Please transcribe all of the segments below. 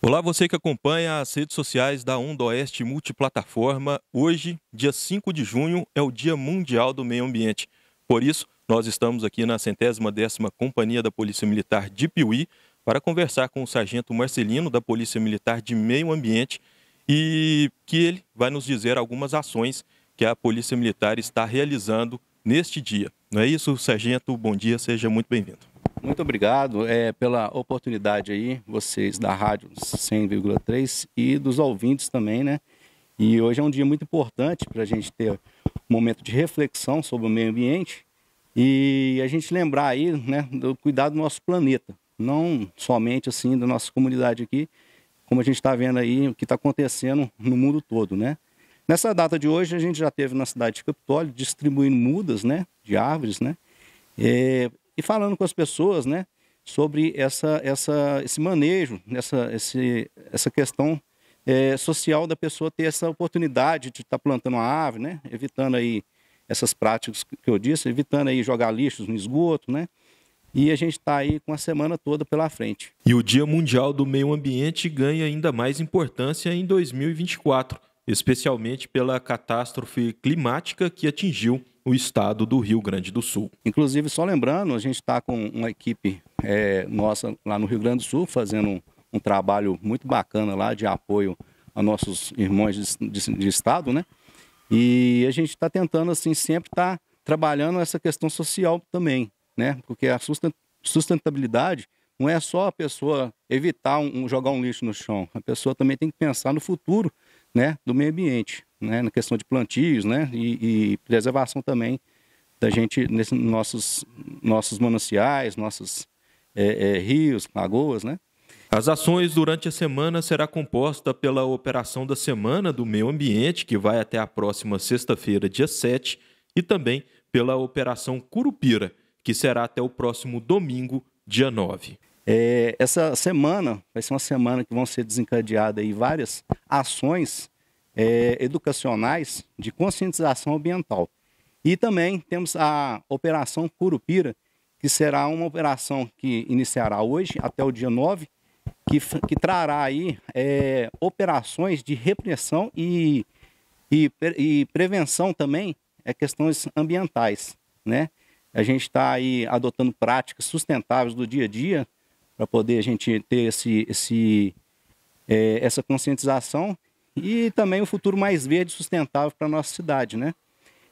Olá, você que acompanha as redes sociais da Onda Oeste Multiplataforma. Hoje, dia 5 de junho, é o Dia Mundial do Meio Ambiente. Por isso, nós estamos aqui na centésima décima Companhia da Polícia Militar de Piuí para conversar com o Sargento Marcelino, da Polícia Militar de Meio Ambiente, e que ele vai nos dizer algumas ações que a Polícia Militar está realizando neste dia. Não é isso, Sargento? Bom dia, seja muito bem-vindo. Muito obrigado é, pela oportunidade aí, vocês da Rádio 100,3 e dos ouvintes também, né? E hoje é um dia muito importante para a gente ter um momento de reflexão sobre o meio ambiente e a gente lembrar aí, né, do cuidado do nosso planeta, não somente assim da nossa comunidade aqui, como a gente está vendo aí o que está acontecendo no mundo todo, né? Nessa data de hoje, a gente já teve na cidade de Capitólio distribuindo mudas, né, de árvores, né? É, e falando com as pessoas, né, sobre essa, essa, esse manejo, essa, esse, essa questão é, social da pessoa ter essa oportunidade de estar tá plantando a ave, né, evitando aí essas práticas que eu disse, evitando aí jogar lixos no esgoto, né, e a gente está aí com a semana toda pela frente. E o Dia Mundial do Meio Ambiente ganha ainda mais importância em 2024 especialmente pela catástrofe climática que atingiu o estado do Rio Grande do Sul. Inclusive, só lembrando, a gente está com uma equipe é, nossa lá no Rio Grande do Sul fazendo um, um, trabalho muito bacana lá de apoio a nossos irmãos de, de, de estado, né? E a gente está tentando, assim, sempre estar tá trabalhando essa questão social também, né? Porque a sustentabilidade não é só a pessoa evitar um, jogar um lixo no chão, a pessoa também tem que pensar no futuro né, do meio ambiente, né, na questão de plantios, né, e, e preservação também da gente nesses nossos nossos mananciais, nossos é, é, rios, lagoas, né? As ações durante a semana será composta pela operação da Semana do Meio Ambiente, que vai até a próxima sexta-feira, dia 7, e também pela operação Curupira, que será até o próximo domingo, dia 9. É, essa semana vai ser uma semana que vão ser desencadeadas aí várias ações é, educacionais de conscientização ambiental. E também temos a Operação Curupira, que será uma operação que iniciará hoje até o dia 9, que, que trará aí é, operações de repressão e, e, e prevenção também é questões ambientais, né? A gente está aí adotando práticas sustentáveis do dia a dia para poder a gente ter esse, esse, é, essa conscientização e também um futuro mais verde e sustentável para a nossa cidade, né?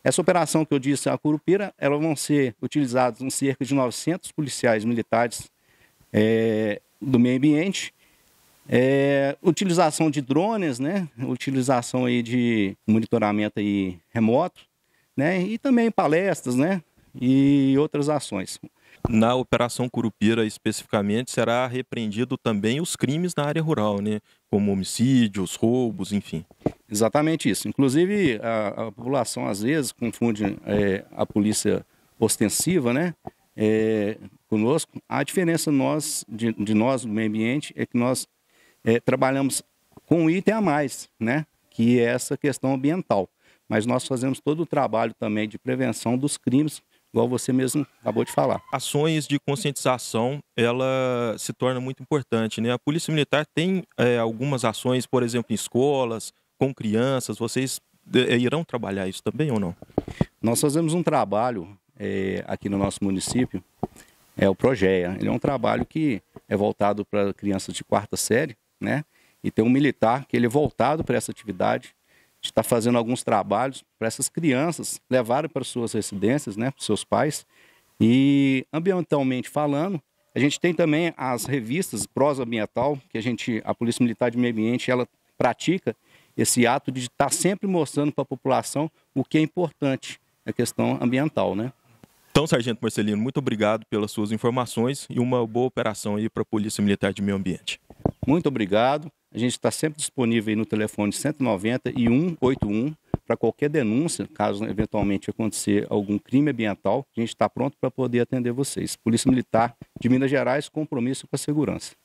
Essa operação que eu disse, a Curupira, elas vão ser utilizadas em cerca de 900 policiais militares é, do meio ambiente, é, utilização de drones, né? Utilização aí de monitoramento aí remoto, né? E também palestras, né? E outras ações. Na Operação Curupira, especificamente, será repreendido também os crimes na área rural, né? como homicídios, roubos, enfim. Exatamente isso. Inclusive, a, a população, às vezes, confunde é, a polícia ostensiva né? É, conosco. A diferença nós, de, de, nós, do meio ambiente, é que nós é, trabalhamos com um item a mais, né? que é essa questão ambiental mas nós fazemos todo o trabalho também de prevenção dos crimes igual você mesmo acabou de falar. Ações de conscientização, ela se torna muito importante, né? A Polícia Militar tem é, algumas ações, por exemplo, em escolas, com crianças, vocês é, é, irão trabalhar isso também ou não? Nós fazemos um trabalho é, aqui no nosso município, é o Progea. Ele é um trabalho que é voltado para crianças de quarta série, né? E tem um militar que ele é voltado para essa atividade, está fazendo alguns trabalhos para essas crianças levarem para suas residências, né, para seus pais. E ambientalmente falando, a gente tem também as revistas prosa ambiental que a gente, a Polícia Militar de Meio Ambiente, ela pratica esse ato de estar sempre mostrando para a população o que é importante na questão ambiental, né? Então, Sargento Marcelino, muito obrigado pelas suas informações e uma boa operação aí para a Polícia Militar de Meio Ambiente. Muito obrigado. A gente está sempre disponível aí no telefone 190 e 181 para qualquer denúncia, caso né, eventualmente acontecer algum crime ambiental, a gente está pronto para poder atender vocês. Polícia Militar de Minas Gerais, compromisso com a segurança.